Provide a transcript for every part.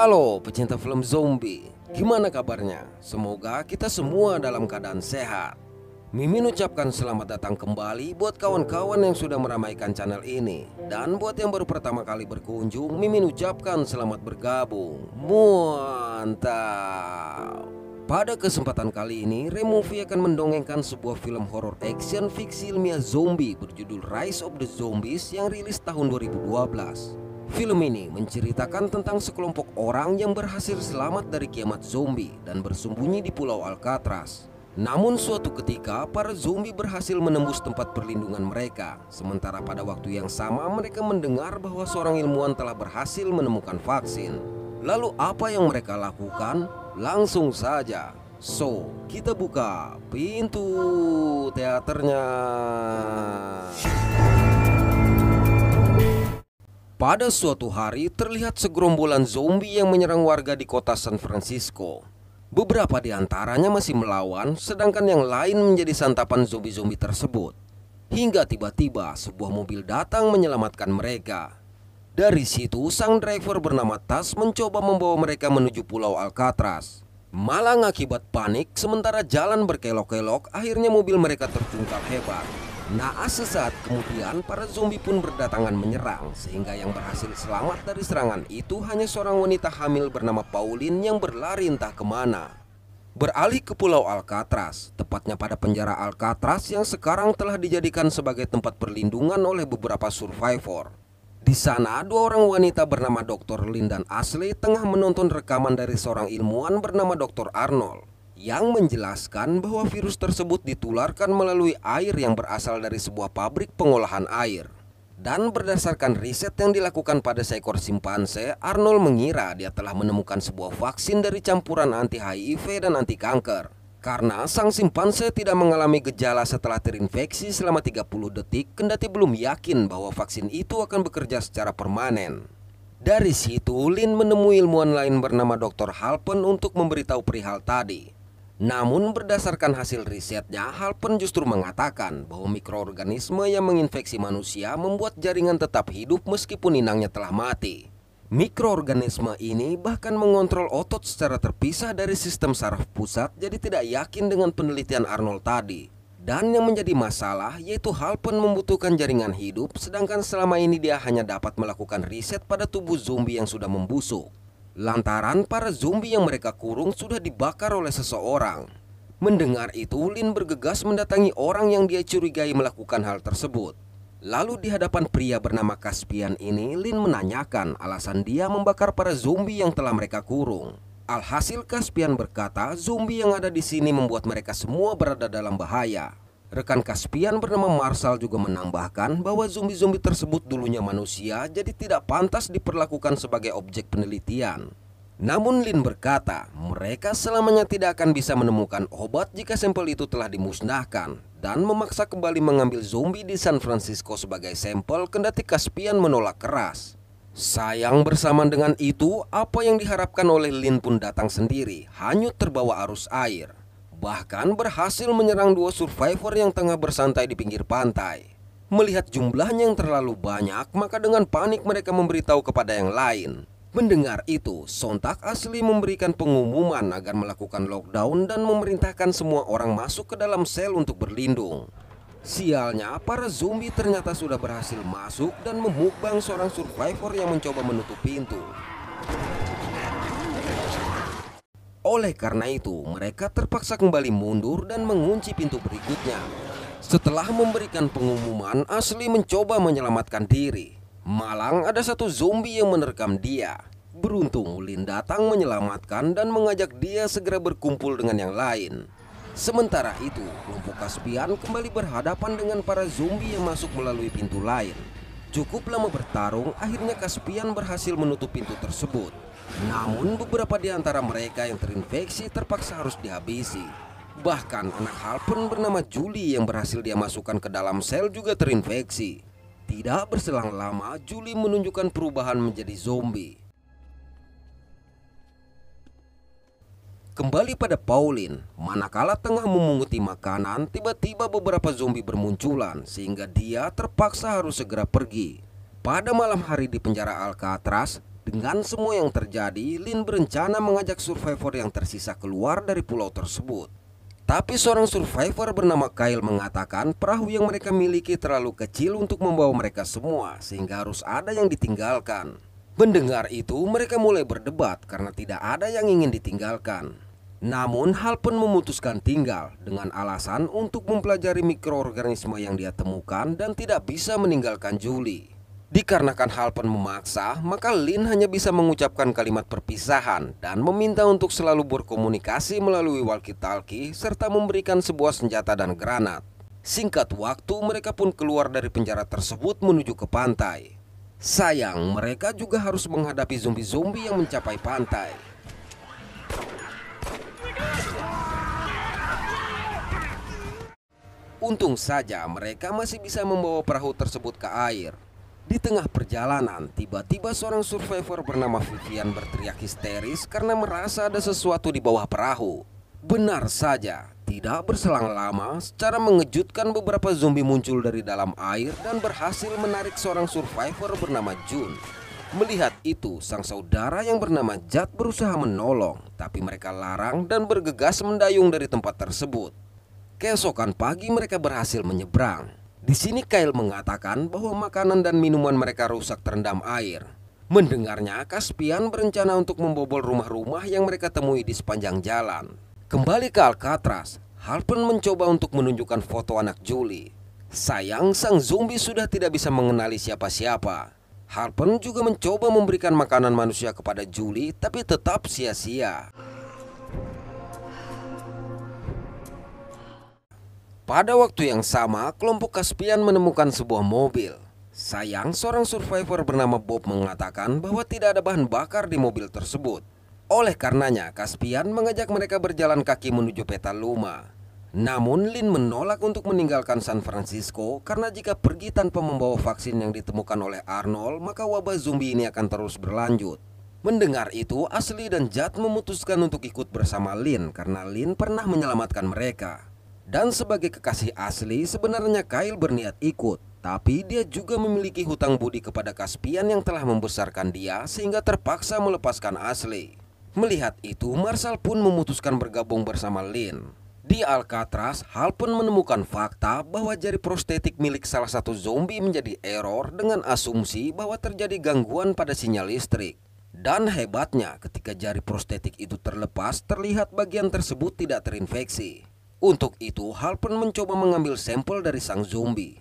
Halo pecinta film zombie, gimana kabarnya? Semoga kita semua dalam keadaan sehat. Mimin ucapkan selamat datang kembali buat kawan-kawan yang sudah meramaikan channel ini Dan buat yang baru pertama kali berkunjung, Mimin ucapkan selamat bergabung Mantap Pada kesempatan kali ini, Removie akan mendongengkan sebuah film horor action fiksi ilmiah zombie berjudul Rise of the Zombies yang rilis tahun 2012 Film ini menceritakan tentang sekelompok orang yang berhasil selamat dari kiamat zombie dan bersembunyi di Pulau Alcatraz. Namun suatu ketika para zombie berhasil menembus tempat perlindungan mereka Sementara pada waktu yang sama mereka mendengar bahwa seorang ilmuwan telah berhasil menemukan vaksin Lalu apa yang mereka lakukan? Langsung saja So, kita buka pintu teaternya Pada suatu hari terlihat segerombolan zombie yang menyerang warga di kota San Francisco. Beberapa di antaranya masih melawan, sedangkan yang lain menjadi santapan zombie-zombie tersebut. Hingga tiba-tiba sebuah mobil datang menyelamatkan mereka. Dari situ sang driver bernama Tas mencoba membawa mereka menuju pulau Alcatraz. Malang akibat panik sementara jalan berkelok-kelok akhirnya mobil mereka tercungkap hebat. Naas sesaat kemudian para zombie pun berdatangan menyerang sehingga yang berhasil selamat dari serangan itu hanya seorang wanita hamil bernama Pauline yang berlari entah kemana. Beralih ke pulau Alcatraz, tepatnya pada penjara Alcatraz yang sekarang telah dijadikan sebagai tempat perlindungan oleh beberapa survivor. Di sana, dua orang wanita bernama Dr. Lin dan Ashley tengah menonton rekaman dari seorang ilmuwan bernama Dr. Arnold yang menjelaskan bahwa virus tersebut ditularkan melalui air yang berasal dari sebuah pabrik pengolahan air. Dan berdasarkan riset yang dilakukan pada seekor simpanse, Arnold mengira dia telah menemukan sebuah vaksin dari campuran anti-HIV dan anti-kanker. Karena sang simpanse tidak mengalami gejala setelah terinfeksi selama 30 detik, kendati belum yakin bahwa vaksin itu akan bekerja secara permanen. Dari situ, Lin menemui ilmuwan lain bernama Dr. Halpen untuk memberitahu perihal tadi. Namun berdasarkan hasil risetnya, Halpen justru mengatakan bahwa mikroorganisme yang menginfeksi manusia membuat jaringan tetap hidup meskipun inangnya telah mati. Mikroorganisme ini bahkan mengontrol otot secara terpisah dari sistem saraf pusat jadi tidak yakin dengan penelitian Arnold tadi. Dan yang menjadi masalah yaitu Halpen membutuhkan jaringan hidup sedangkan selama ini dia hanya dapat melakukan riset pada tubuh zombie yang sudah membusuk. Lantaran para zombie yang mereka kurung sudah dibakar oleh seseorang. Mendengar itu, Lin bergegas mendatangi orang yang dia curigai melakukan hal tersebut. Lalu di hadapan pria bernama Kaspian ini, Lin menanyakan alasan dia membakar para zombie yang telah mereka kurung. Alhasil Kaspian berkata, zombie yang ada di sini membuat mereka semua berada dalam bahaya. Rekan Kaspian bernama Marsal juga menambahkan bahwa zombie-zombie tersebut dulunya manusia jadi tidak pantas diperlakukan sebagai objek penelitian. Namun Lin berkata mereka selamanya tidak akan bisa menemukan obat jika sampel itu telah dimusnahkan dan memaksa kembali mengambil zombie di San Francisco sebagai sampel kendati Kaspian menolak keras. Sayang bersamaan dengan itu apa yang diharapkan oleh Lin pun datang sendiri hanyut terbawa arus air bahkan berhasil menyerang dua survivor yang tengah bersantai di pinggir pantai. Melihat jumlahnya yang terlalu banyak, maka dengan panik mereka memberitahu kepada yang lain. Mendengar itu, sontak asli memberikan pengumuman agar melakukan lockdown dan memerintahkan semua orang masuk ke dalam sel untuk berlindung. Sialnya, para zombie ternyata sudah berhasil masuk dan memukbang seorang survivor yang mencoba menutup pintu. Oleh karena itu, mereka terpaksa kembali mundur dan mengunci pintu berikutnya. Setelah memberikan pengumuman, Asli mencoba menyelamatkan diri. Malang ada satu zombie yang menerkam dia. Beruntung, Lin datang menyelamatkan dan mengajak dia segera berkumpul dengan yang lain. Sementara itu, kelompok Kaspian kembali berhadapan dengan para zombie yang masuk melalui pintu lain. Cukup lama bertarung, akhirnya Kaspian berhasil menutup pintu tersebut. Namun beberapa di antara mereka yang terinfeksi terpaksa harus dihabisi. Bahkan anak hal pun bernama Juli yang berhasil dia masukkan ke dalam sel juga terinfeksi. Tidak berselang lama, Juli menunjukkan perubahan menjadi zombie. Kembali pada Pauline, manakala tengah memunguti makanan, tiba-tiba beberapa zombie bermunculan sehingga dia terpaksa harus segera pergi. Pada malam hari di penjara Alcatraz, dengan semua yang terjadi, Lin berencana mengajak survivor yang tersisa keluar dari pulau tersebut. Tapi seorang survivor bernama Kyle mengatakan perahu yang mereka miliki terlalu kecil untuk membawa mereka semua, sehingga harus ada yang ditinggalkan. Mendengar itu, mereka mulai berdebat karena tidak ada yang ingin ditinggalkan. Namun hal pun memutuskan tinggal dengan alasan untuk mempelajari mikroorganisme yang dia temukan dan tidak bisa meninggalkan Julie. Dikarenakan hal pun memaksa, maka Lin hanya bisa mengucapkan kalimat perpisahan dan meminta untuk selalu berkomunikasi melalui walkie-talkie serta memberikan sebuah senjata dan granat. Singkat waktu, mereka pun keluar dari penjara tersebut menuju ke pantai. Sayang, mereka juga harus menghadapi zombie-zombie yang mencapai pantai. Untung saja mereka masih bisa membawa perahu tersebut ke air. Di tengah perjalanan, tiba-tiba seorang survivor bernama Vivian berteriak histeris karena merasa ada sesuatu di bawah perahu. Benar saja, tidak berselang lama, secara mengejutkan beberapa zombie muncul dari dalam air dan berhasil menarik seorang survivor bernama Jun. Melihat itu, sang saudara yang bernama Jack berusaha menolong, tapi mereka larang dan bergegas mendayung dari tempat tersebut. Keesokan pagi mereka berhasil menyeberang. Di sini Kyle mengatakan bahwa makanan dan minuman mereka rusak terendam air. Mendengarnya, Caspian berencana untuk membobol rumah-rumah yang mereka temui di sepanjang jalan. Kembali ke Alcatraz, Halpern mencoba untuk menunjukkan foto anak Julie. Sayang, sang zombie sudah tidak bisa mengenali siapa-siapa. Harpen juga mencoba memberikan makanan manusia kepada Julie, tapi tetap sia-sia. Pada waktu yang sama, kelompok Kaspian menemukan sebuah mobil. Sayang, seorang survivor bernama Bob mengatakan bahwa tidak ada bahan bakar di mobil tersebut. Oleh karenanya, Kaspian mengajak mereka berjalan kaki menuju Petaluma. Namun, Lin menolak untuk meninggalkan San Francisco karena jika pergi tanpa membawa vaksin yang ditemukan oleh Arnold, maka wabah zombie ini akan terus berlanjut. Mendengar itu, Asli dan Jad memutuskan untuk ikut bersama Lin karena Lin pernah menyelamatkan mereka. Dan sebagai kekasih asli, sebenarnya Kyle berniat ikut. Tapi dia juga memiliki hutang budi kepada Kaspian yang telah membesarkan dia sehingga terpaksa melepaskan Asli. Melihat itu, Marshall pun memutuskan bergabung bersama Lin. Di Alcatraz, Hal pun menemukan fakta bahwa jari prostetik milik salah satu zombie menjadi error dengan asumsi bahwa terjadi gangguan pada sinyal listrik. Dan hebatnya ketika jari prostetik itu terlepas terlihat bagian tersebut tidak terinfeksi. Untuk itu, Halpern mencoba mengambil sampel dari sang zombie.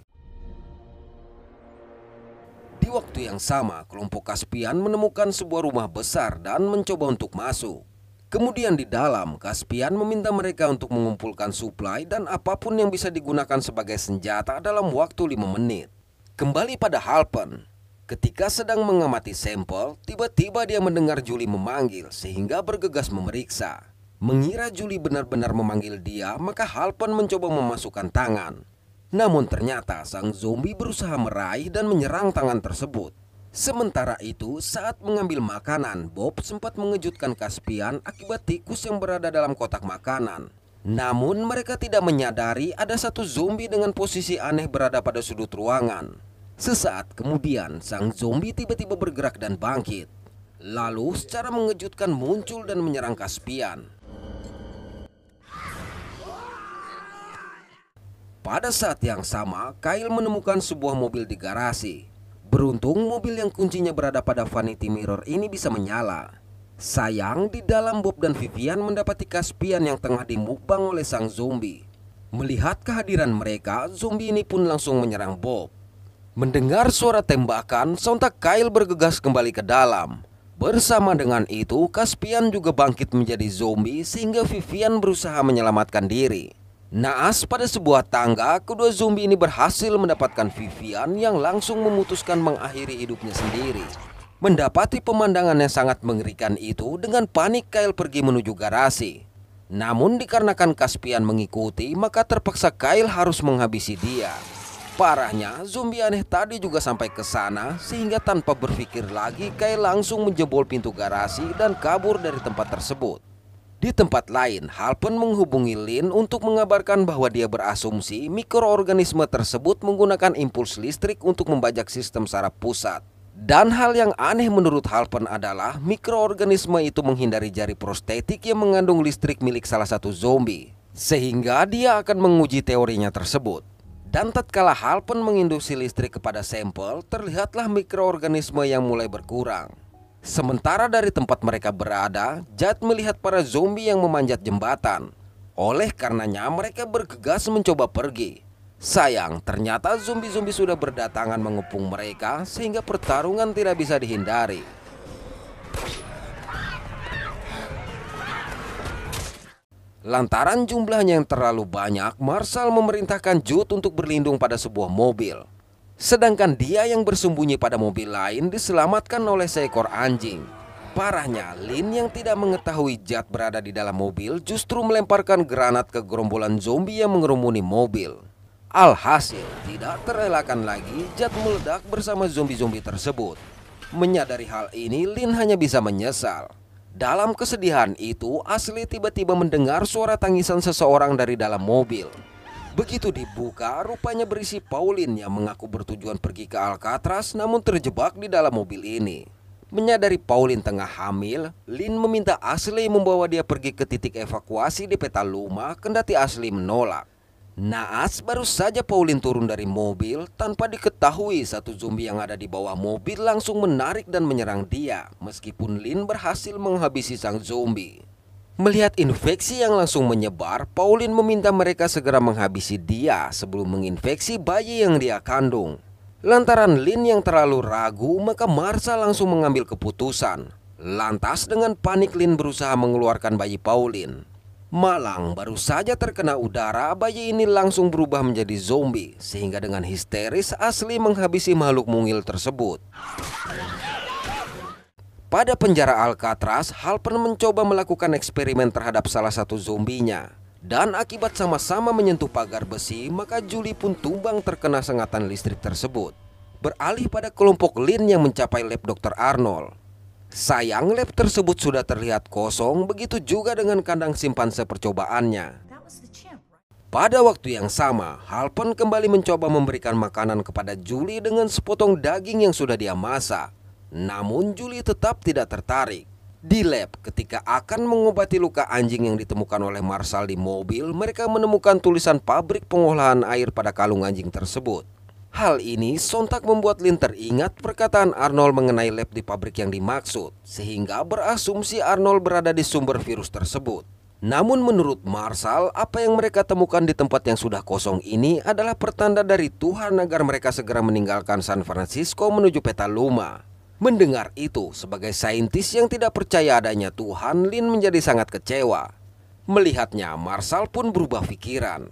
Di waktu yang sama, kelompok Kaspian menemukan sebuah rumah besar dan mencoba untuk masuk. Kemudian di dalam, Kaspian meminta mereka untuk mengumpulkan suplai dan apapun yang bisa digunakan sebagai senjata dalam waktu 5 menit. Kembali pada Halpen, ketika sedang mengamati sampel, tiba-tiba dia mendengar Juli memanggil sehingga bergegas memeriksa. Mengira Juli benar-benar memanggil dia, maka Halpen mencoba memasukkan tangan. Namun ternyata sang zombie berusaha meraih dan menyerang tangan tersebut. Sementara itu, saat mengambil makanan, Bob sempat mengejutkan Caspian akibat tikus yang berada dalam kotak makanan. Namun mereka tidak menyadari ada satu zombie dengan posisi aneh berada pada sudut ruangan. Sesaat kemudian, sang zombie tiba-tiba bergerak dan bangkit. Lalu secara mengejutkan muncul dan menyerang Caspian. Pada saat yang sama, Kyle menemukan sebuah mobil di garasi. Beruntung mobil yang kuncinya berada pada vanity mirror ini bisa menyala. Sayang, di dalam Bob dan Vivian mendapati Caspian yang tengah dimukbang oleh sang zombie. Melihat kehadiran mereka, zombie ini pun langsung menyerang Bob. Mendengar suara tembakan, sontak Kyle bergegas kembali ke dalam. Bersama dengan itu, Caspian juga bangkit menjadi zombie sehingga Vivian berusaha menyelamatkan diri. Naas pada sebuah tangga, kedua zombie ini berhasil mendapatkan Vivian yang langsung memutuskan mengakhiri hidupnya sendiri. Mendapati pemandangan yang sangat mengerikan itu, dengan panik Kyle pergi menuju garasi. Namun dikarenakan Caspian mengikuti, maka terpaksa Kyle harus menghabisi dia. Parahnya, zombie aneh tadi juga sampai ke sana, sehingga tanpa berpikir lagi, Kyle langsung menjebol pintu garasi dan kabur dari tempat tersebut. Di tempat lain, hal pun menghubungi Lin untuk mengabarkan bahwa dia berasumsi mikroorganisme tersebut menggunakan impuls listrik untuk membajak sistem saraf pusat. Dan hal yang aneh menurut Halpen adalah mikroorganisme itu menghindari jari prostetik yang mengandung listrik milik salah satu zombie. Sehingga dia akan menguji teorinya tersebut. Dan tatkala Halpen menginduksi listrik kepada sampel, terlihatlah mikroorganisme yang mulai berkurang. Sementara dari tempat mereka berada, Jad melihat para zombie yang memanjat jembatan. Oleh karenanya mereka bergegas mencoba pergi. Sayang, ternyata zombie-zombie sudah berdatangan mengepung mereka sehingga pertarungan tidak bisa dihindari. Lantaran jumlahnya yang terlalu banyak, Marshall memerintahkan Jude untuk berlindung pada sebuah mobil. Sedangkan dia yang bersembunyi pada mobil lain diselamatkan oleh seekor anjing. Parahnya, Lin yang tidak mengetahui Jad berada di dalam mobil justru melemparkan granat ke gerombolan zombie yang mengerumuni mobil. Alhasil, tidak terelakkan lagi Jad meledak bersama zombie-zombie tersebut. Menyadari hal ini, Lin hanya bisa menyesal. Dalam kesedihan itu, Asli tiba-tiba mendengar suara tangisan seseorang dari dalam mobil. Begitu dibuka, rupanya berisi Pauline yang mengaku bertujuan pergi ke Alcatraz namun terjebak di dalam mobil ini. Menyadari Pauline tengah hamil, Lin meminta Ashley membawa dia pergi ke titik evakuasi di Petaluma kendati Ashley menolak. Naas baru saja Pauline turun dari mobil tanpa diketahui satu zombie yang ada di bawah mobil langsung menarik dan menyerang dia meskipun Lin berhasil menghabisi sang zombie. Melihat infeksi yang langsung menyebar, Pauline meminta mereka segera menghabisi dia sebelum menginfeksi bayi yang dia kandung. Lantaran Lin yang terlalu ragu, maka Marsha langsung mengambil keputusan. Lantas dengan panik Lin berusaha mengeluarkan bayi Pauline. Malang baru saja terkena udara, bayi ini langsung berubah menjadi zombie sehingga dengan histeris asli menghabisi makhluk mungil tersebut. Pada penjara Alcatraz, Halpern mencoba melakukan eksperimen terhadap salah satu zombinya. Dan akibat sama-sama menyentuh pagar besi, maka Julie pun tumbang terkena sengatan listrik tersebut. Beralih pada kelompok Lin yang mencapai lab Dr. Arnold. Sayang lab tersebut sudah terlihat kosong, begitu juga dengan kandang simpanse percobaannya. Pada waktu yang sama, Halpern kembali mencoba memberikan makanan kepada Julie dengan sepotong daging yang sudah dia masak. Namun Juli tetap tidak tertarik. Di lab, ketika akan mengobati luka anjing yang ditemukan oleh Marshall di mobil, mereka menemukan tulisan pabrik pengolahan air pada kalung anjing tersebut. Hal ini sontak membuat Lin teringat perkataan Arnold mengenai lab di pabrik yang dimaksud, sehingga berasumsi Arnold berada di sumber virus tersebut. Namun menurut Marshall, apa yang mereka temukan di tempat yang sudah kosong ini adalah pertanda dari Tuhan agar mereka segera meninggalkan San Francisco menuju Petaluma. Mendengar itu, sebagai saintis yang tidak percaya adanya Tuhan, Lin menjadi sangat kecewa. Melihatnya, Marsal pun berubah pikiran.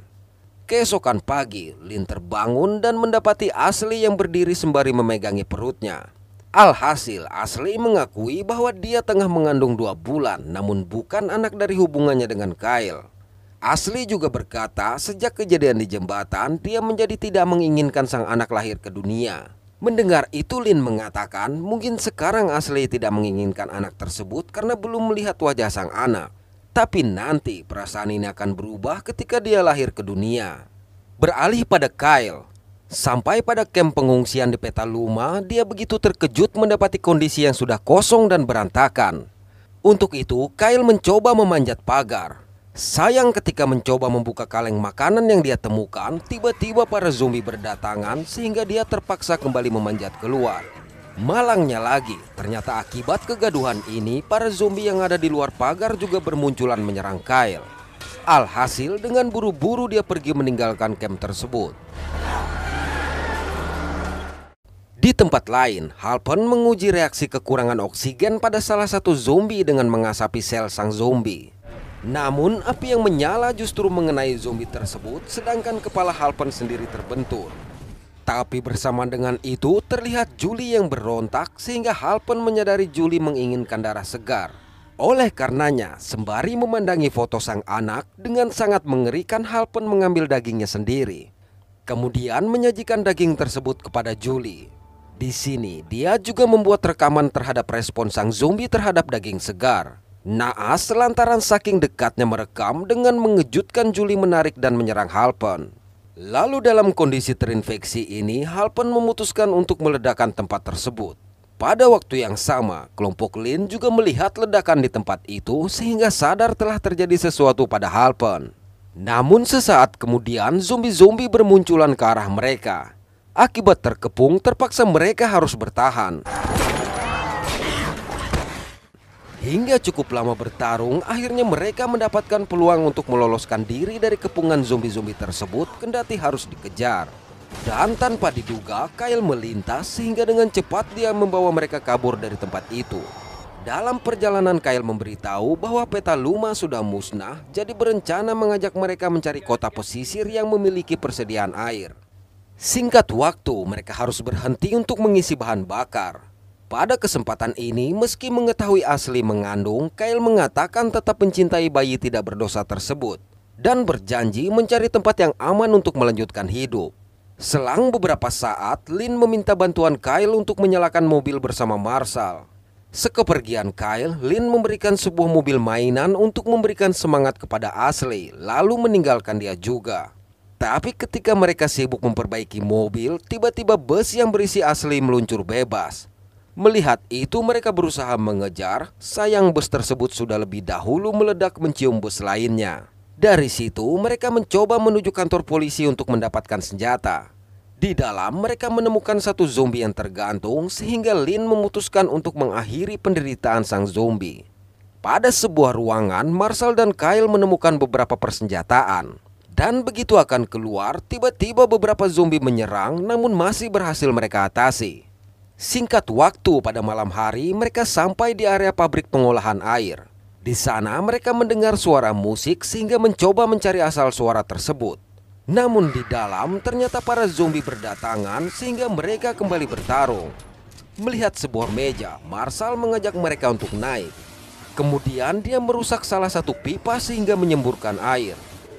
Keesokan pagi, Lin terbangun dan mendapati Asli yang berdiri sembari memegangi perutnya. Alhasil, Asli mengakui bahwa dia tengah mengandung dua bulan, namun bukan anak dari hubungannya dengan Kyle. Asli juga berkata, sejak kejadian di jembatan, dia menjadi tidak menginginkan sang anak lahir ke dunia. Mendengar itu Lin mengatakan mungkin sekarang Asli tidak menginginkan anak tersebut karena belum melihat wajah sang anak. Tapi nanti perasaan ini akan berubah ketika dia lahir ke dunia. Beralih pada Kyle. Sampai pada kamp pengungsian di Petaluma, dia begitu terkejut mendapati kondisi yang sudah kosong dan berantakan. Untuk itu, Kyle mencoba memanjat pagar. Sayang ketika mencoba membuka kaleng makanan yang dia temukan, tiba-tiba para zombie berdatangan sehingga dia terpaksa kembali memanjat keluar. Malangnya lagi, ternyata akibat kegaduhan ini, para zombie yang ada di luar pagar juga bermunculan menyerang Kyle. Alhasil, dengan buru-buru dia pergi meninggalkan camp tersebut. Di tempat lain, Halpern menguji reaksi kekurangan oksigen pada salah satu zombie dengan mengasapi sel sang zombie. Namun api yang menyala justru mengenai zombie tersebut sedangkan kepala Halpen sendiri terbentur. Tapi bersama dengan itu terlihat Julie yang berontak sehingga Halpen menyadari Julie menginginkan darah segar. Oleh karenanya sembari memandangi foto sang anak dengan sangat mengerikan Halpen mengambil dagingnya sendiri. Kemudian menyajikan daging tersebut kepada Julie. Di sini dia juga membuat rekaman terhadap respon sang zombie terhadap daging segar. Naas lantaran saking dekatnya merekam dengan mengejutkan Juli menarik dan menyerang Halpen. Lalu dalam kondisi terinfeksi ini, Halpen memutuskan untuk meledakkan tempat tersebut. Pada waktu yang sama, kelompok Lin juga melihat ledakan di tempat itu sehingga sadar telah terjadi sesuatu pada Halpen. Namun sesaat kemudian zombie-zombie bermunculan ke arah mereka. Akibat terkepung terpaksa mereka harus bertahan. Hingga cukup lama bertarung, akhirnya mereka mendapatkan peluang untuk meloloskan diri dari kepungan zombie-zombie tersebut kendati harus dikejar. Dan tanpa diduga, Kyle melintas sehingga dengan cepat dia membawa mereka kabur dari tempat itu. Dalam perjalanan Kyle memberitahu bahwa peta Luma sudah musnah, jadi berencana mengajak mereka mencari kota pesisir yang memiliki persediaan air. Singkat waktu, mereka harus berhenti untuk mengisi bahan bakar. Pada kesempatan ini, meski mengetahui Asli mengandung, Kyle mengatakan tetap mencintai bayi tidak berdosa tersebut dan berjanji mencari tempat yang aman untuk melanjutkan hidup. Selang beberapa saat, Lin meminta bantuan Kyle untuk menyalakan mobil bersama Marshall. Sekepergian Kyle, Lin memberikan sebuah mobil mainan untuk memberikan semangat kepada Ashley, lalu meninggalkan dia juga. Tapi ketika mereka sibuk memperbaiki mobil, tiba-tiba bus yang berisi Ashley meluncur bebas. Melihat itu mereka berusaha mengejar, sayang bus tersebut sudah lebih dahulu meledak mencium bus lainnya. Dari situ mereka mencoba menuju kantor polisi untuk mendapatkan senjata. Di dalam mereka menemukan satu zombie yang tergantung sehingga Lin memutuskan untuk mengakhiri penderitaan sang zombie. Pada sebuah ruangan, Marcel dan Kyle menemukan beberapa persenjataan. Dan begitu akan keluar, tiba-tiba beberapa zombie menyerang namun masih berhasil mereka atasi. Singkat waktu pada malam hari, mereka sampai di area pabrik pengolahan air. Di sana mereka mendengar suara musik sehingga mencoba mencari asal suara tersebut. Namun di dalam ternyata para zombie berdatangan sehingga mereka kembali bertarung. Melihat sebuah meja, Marshal mengajak mereka untuk naik. Kemudian dia merusak salah satu pipa sehingga menyemburkan air.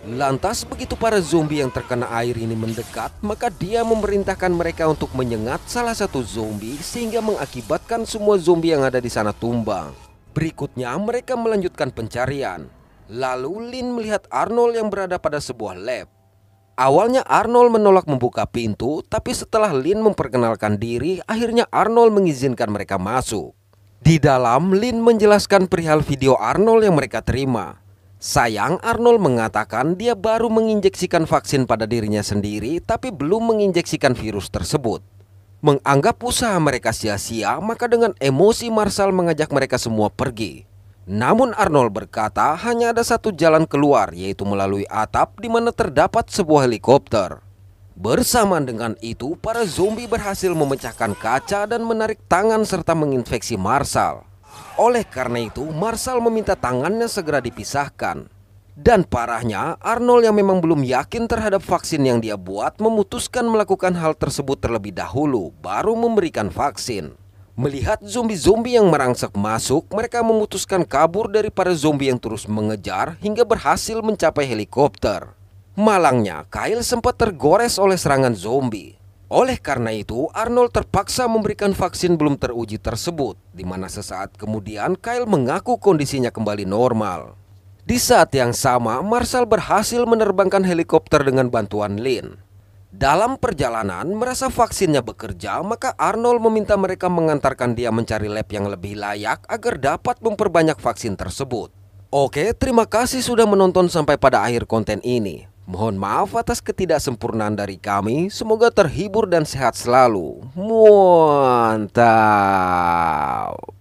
Lantas begitu para zombie yang terkena air ini mendekat, maka dia memerintahkan mereka untuk menyengat salah satu zombie sehingga mengakibatkan semua zombie yang ada di sana tumbang. Berikutnya mereka melanjutkan pencarian. Lalu Lin melihat Arnold yang berada pada sebuah lab. Awalnya Arnold menolak membuka pintu, tapi setelah Lin memperkenalkan diri, akhirnya Arnold mengizinkan mereka masuk. Di dalam, Lin menjelaskan perihal video Arnold yang mereka terima. Sayang, Arnold mengatakan dia baru menginjeksikan vaksin pada dirinya sendiri, tapi belum menginjeksikan virus tersebut. Menganggap usaha mereka sia-sia, maka dengan emosi Marshall mengajak mereka semua pergi. Namun Arnold berkata hanya ada satu jalan keluar yaitu melalui atap di mana terdapat sebuah helikopter. Bersamaan dengan itu, para zombie berhasil memecahkan kaca dan menarik tangan serta menginfeksi Marshall. Oleh karena itu, Marshall meminta tangannya segera dipisahkan. Dan parahnya, Arnold yang memang belum yakin terhadap vaksin yang dia buat memutuskan melakukan hal tersebut terlebih dahulu, baru memberikan vaksin. Melihat zombie-zombie yang merangsek masuk, mereka memutuskan kabur dari para zombie yang terus mengejar hingga berhasil mencapai helikopter. Malangnya, Kyle sempat tergores oleh serangan zombie. Oleh karena itu, Arnold terpaksa memberikan vaksin belum teruji tersebut, di mana sesaat kemudian Kyle mengaku kondisinya kembali normal. Di saat yang sama, Marshall berhasil menerbangkan helikopter dengan bantuan Lin. Dalam perjalanan, merasa vaksinnya bekerja, maka Arnold meminta mereka mengantarkan dia mencari lab yang lebih layak agar dapat memperbanyak vaksin tersebut. Oke, terima kasih sudah menonton sampai pada akhir konten ini. Mohon maaf atas ketidaksempurnaan dari kami. Semoga terhibur dan sehat selalu. Mantap.